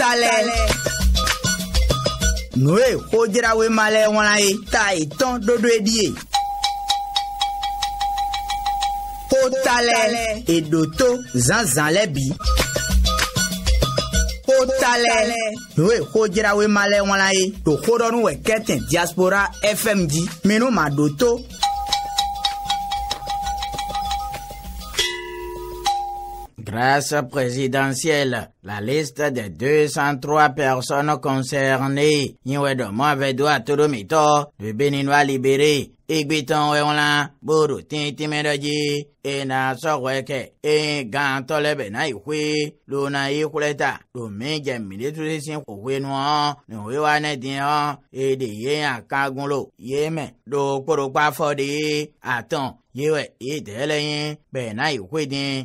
talẹ̀. nùwé kódirawe malẹ̀ wọn la ye ta ìtàn dodo e e ye di ye. kó talẹ̀ èdò tó zanzan lẹ́ bi. kó talẹ̀ nùwé kódirawe malẹ̀ wọn wala ye tòkó dọ́nu wẹ̀ kẹ́tẹ̀ diaspora fm di minnu ma do tó grâce présidentielle. La liste des 203 personnes concernées, Nwedomo Turumito, du Béninois libéré, Igbiton Weola, Buru Tintimedoji, Ena Sorweke, Engantole Bena Ikwe, Luna Ikuleta, Lumenge Military Sin Uwinwa, Nwewane Dion, Ediye Akagunlo, Yeme, Dokurukwa Fodi, Aton, Yewe Ideleyin, Bena Ikwedin,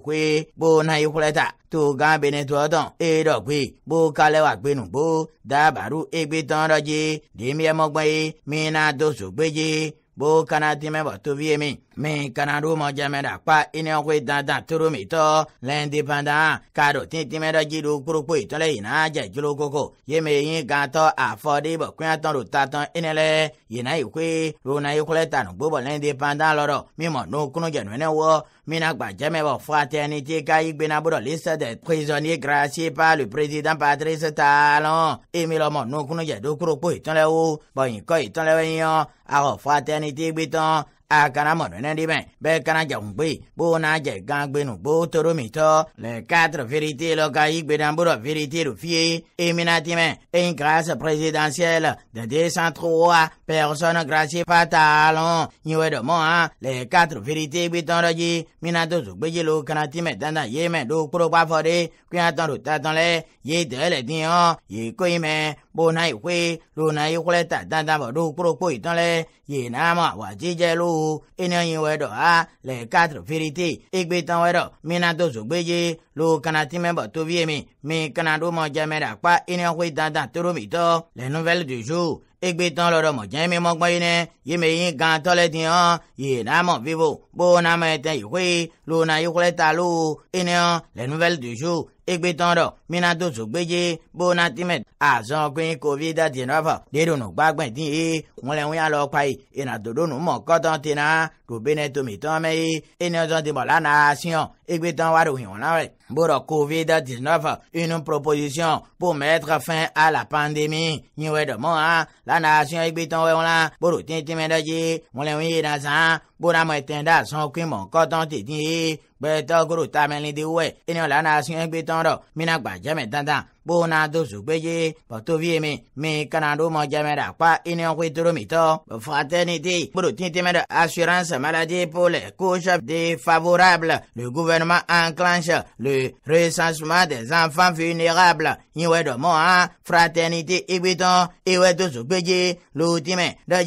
kwe bo na ikwuleta toga benetu ọdọn erọgbe bó kalẹwà gbẹnugbó dábàrú egbe tán rọjì dèmíẹmọgbọn yìí mí náà dosò gbéjì bó kana tìmẹbọ tóbi yẹmí mi kana ɖo mɔdzɛmɛ ɖe akpa eniyankoe dandan toro mi tɔ lɛndipanda kaɖo tintimɛ dɔ dzi ɖo kpokpo itɔ lɛ yina dze dzro koko yeme yin gãtɔ afɔɖi bɔ kuyatɔ ɖo tatɔ ene lɛ yina yi koe rona yi kɔlɛ tanu gbobɔ lɛndipanda lɔrɔ mimɔ nukunu dzɛnu ne wɔ mina gbadzɛmɛ bɔ fɔate ni ti ka yi gbena bɔ liste de prisonnier gracié par le président patrice talon emi lɔmɔ nukunu dzɛ ɖo kpokpo itɔ lɛ wo bɔn yikɔ itɔ lɛ wo yiyɔ awɔ fɔate ni ti gbetɔn akana mɔdonɛ bɛn bɛɛ kana jakunkpe bó na jɛ gan gbenu bó toro mi tɔ le quatre vérité lɔ ka yi gbedanbolo vérité do fie éminatimɛ une grâce présidentielle de deux cent trois personnes graciées par nyiwe dɔ mɔ hã le quatre vérité gbetɔn dɔ dzi mina to zogbedzi lo kana timɛ dandan yemɛ do kporo kpafɔ de kuyatɔn do tatɔn lɛ ye tɛ le diɲɔ ye ko yi mɛ bona ikwe lona ikule ta dada bo do kporo kpo itan le ye na ma wa jije lo eni yin we do ha le quatre vérité egbe tan we do mina to zo gbeje lo kana ti me bo to bi emi mi kana do mo je me da pa eni kwe dada toro mi to le nouvelle du jour egbe tán lọ́dọ̀ mọ̀ jẹ́ mi mọ́gbọ́n yín nẹ́ yé mi yín gan tọ́lẹ̀ ti hàn yìí náà mọ̀ vivo bó náà mọ̀ ẹ̀tẹ̀ yìí pé lónà yìí kúlẹ̀ ta ló ẹni hàn lẹ́nu fẹ́lẹ̀ tó so ekpetɔrɔ minato zogbedze bona timet azɔn gbin covid diɛnɔfɔ deɖonu gbagbɛn ti ye ŋlɛŋu ya lɔ kpa yi ina doɖonu mɔ kɔtɔn tena ɖobene tomitɔn mɛ ye enezɔn ti bɔ la na siɔn ekpetɔn wa ɖo hiɔn na wɛ borɔ covid dix-neuf une proposition pour mettre fin à la pandémie nyiwɛ dɔmɔ hã la na siɔn ekpetɔn wɛ wɔn la borɔ tintin mɛ dɔ dzi ŋlɛŋu yi na zan bonamɛtɛn da sɔn kpemɔ kɔtɔn tètè gbɛtɔgoro tamɛlɛdewɛ eniyan lana sɛgbɛtɔn rɔ mina gbajɛmɛ dandan bona do zugbe ye bɔtovi mi mi kana do mɔ jɛmɛ da kpa iniyankoe toro mi tɔ fraternité kpolo tintimɛ de assurance maladie pour les couches défavorables le gouvernement enclenche le recensement des enfants vulnérables yiwɛ dɔ mɔ hã fraternité igbitɔn iwɛ do zugbe ye lotimɛ dɔ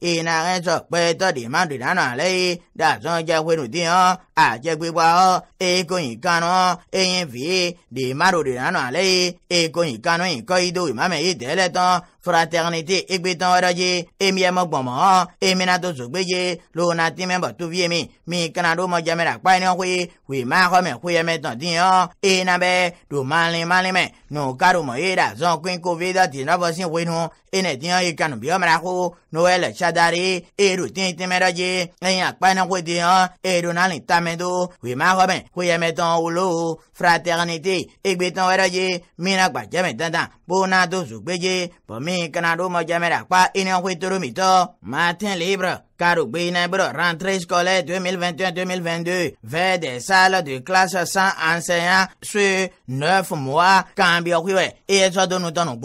ye n'a kpɛtɔ de ma do ìdáná rẹ yìí dàtún jẹ pinnu tí hàn àjẹgbégbá ọ èkó yìí kan hàn èyí fi dèmárò ìdáná rẹ yìí ekonyi kanoi kɔyido imame yi dɛlɛ tɔn fraternité egbetɔn wɛrɛ dzi emi yɛ mɔgbɔn mɔ hɔn emi na to zogbe dzi lona ti mɛ bɔ tovi mi mi kana do mɔ jɛmɛ la kpa ɛni koe koe ma xɔ mɛ koe mɛ tɔn ti hɔn eyina bɛ do mali mali mɛ no karo mɔ ye da zɔn koe kofi dɔ ti nɔfɔ si woe nu ene ti hɔn ekanu bi ɔmɛ la ko no ɛlɛ sadari eɖo ti ti mɛ dɔ dzi eyin akpa ɛni koe ti hɔn eɖo nali tame do koe ma xɔ mɛ koe mɛ tɔn wolo fraternité egbetɔn wɛrɛ dzi mina gbadzɛmɛ dandan bona do zogbe dzi bɔn mi Ni canado mo llamera pa y no matin libre Maten libro. Carubina, bro, rentrée scolaire 2021-2022. Vers des salles de classe sans enseignant sur 9 mois. Cambio, oui, et ça donne ton nom,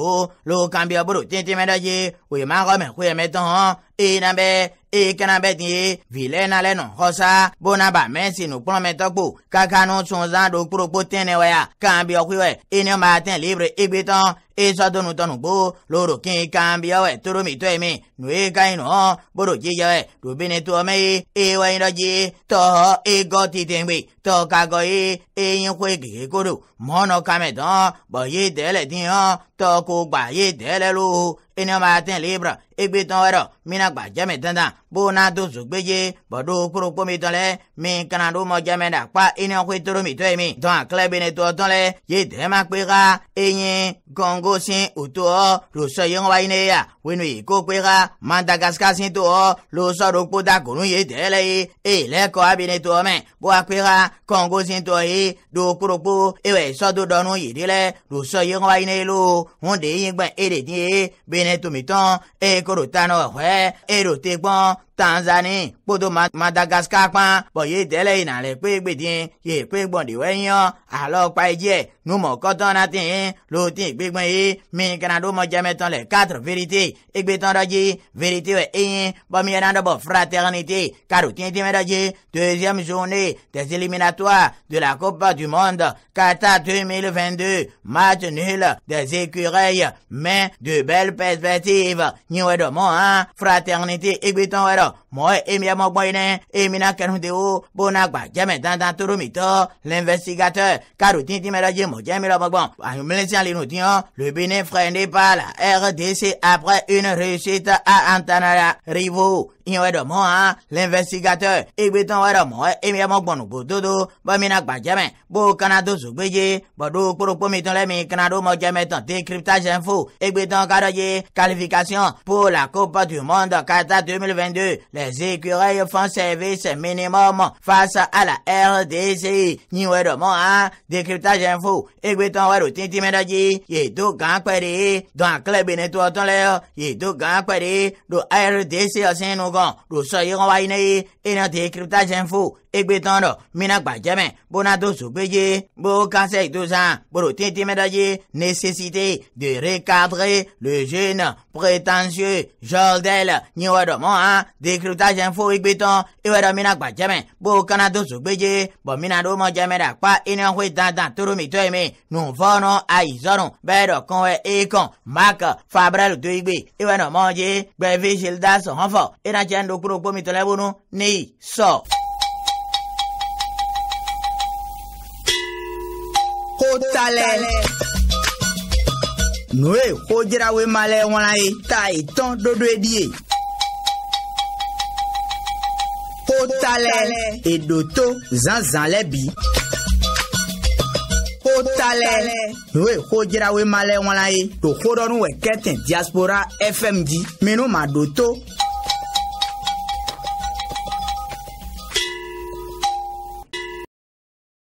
le cambio, bro, tinti, médaille, oui, ma remède, oui, mettons, et n'abe, et canabeti, vilaine, allez, non, rosa, bonaba, mais si nous promettons, bro, cacanon, son zando, pro, potene, ouais, cambio, oui, et matin, libre, et béton, isaadonu tanugbo loro kin kambiyawe turumi tuemi nuikaino boro jiyawe rubini tuomei iwainoji toho igotitengbi tokagoyi eyinkwegi kodo mọnọ kametan bọyi tẹlẹ tiyan tọkọ gbaye tẹlẹ lo enema tẹ libra egbe tán wẹrọ mina gba jẹmẹ dandan bona tó sùgbẹjẹ bọdọ kúròkó mi tán lẹ mi kana tó mọ jẹmẹ dà pa enekwe tóró mi tọ yẹ mi tán àkẹlẹ bẹni tó tán lẹ yé tẹ ma pé ká eyín kọńgó sin utuo luso yen waineya wenu ikokwega Madagascar sin tuo luso rokpo dakunu ye tele ye eleko abine tuo me bo akwega Congo sin tuo ye dokurokpo ewe sodo donu yidile luso yen waine lo hunde yin gba ere ni ye bene tumiton ekorotano ọ̀hẹ́ èrò tẹ́gbọ́n tanzani kpoto madagascar kpã bɔ ye dɛlɛ yina le kpegbe tiẽ ye kpegbɔnde wɛ yõ alɔ kpa yi numɔ lo tiẽ kpegbɔn mi kana do mɔ le quatre vérité egbetɔn dɔ vérité wɛ eyẽ mi fraternité karo tiẽ tiẽ dɔ dzi deuxième journée des éliminatoires de la coupe du monde qatar 2022 match nul des écureuils mais de belles perspectives nous wɛ dɔ mɔ fraternité egbetɔn moi emi e Emina emi gbɔ yi nɛ de wo bona gba toro mi l'investigateur karo tintin mɛ dɔ je mɔ le nutiyan le bénin frère n'est la RDC après une réussite à Antanara Rivo yon wè do mò an, hein, l'investigateur, e biton wè do mò eh, e, e mò gbon nou go dodo, bo mi nak ba jeme, bo kanado zo gbeje, bo do kporo kpo ton lè kanado mò jeme ton info, e biton kado qualification pour la Coupe du Monde Qatar 2022, les écureuils font service minimum face à la RDC, yon wè do mò an, hein, décryptage info, e biton wè do tinti mè do ye, ye do gang pwede, don klebe ne to ton lè, ye do gang pwede, do RDC asen nou Japón, ruso y guainei, y no te criptas en fu, egbe tɔnɔ mina gbadzɛmɛ bona do zogbedze bo kanse do zan boro tete mɛdadze nécessité de recadrer le jeune prétentieux jordel nyiwɔdɔ mɔ hã ah, décryptage info egbe tɔn ewɔdɔ mina gbadzɛmɛ bo kana do zogbedze bɔn mina do mɔdzɛmɛ ɖe akpa enɔkoe dandan toro mi tɔ yi e e e mi nuvɔnɔ ayizɔnu bɛɛ dɔ kɔn wɛ ekɔn mark fabrel do igbe ewɔdɔ mɔdze gbɛvi gildas hɔnfɔ enatsɛ ŋdokuro gbomitɔlɛ bonu neyi sɔ. So. talẹ̀. nùwé kó jẹ́rawé malẹ̀ wọn la ye ta ìtàn dodo edi ye. kó talẹ̀ èdò tó zanzan lẹ́ bi. kó talẹ̀ nùwé kó jẹ́rawé malẹ̀ wọn la ye tòkó dọ́nu wẹ̀ kẹ́tẹ̀ diaspora fm di minnu ma do tó.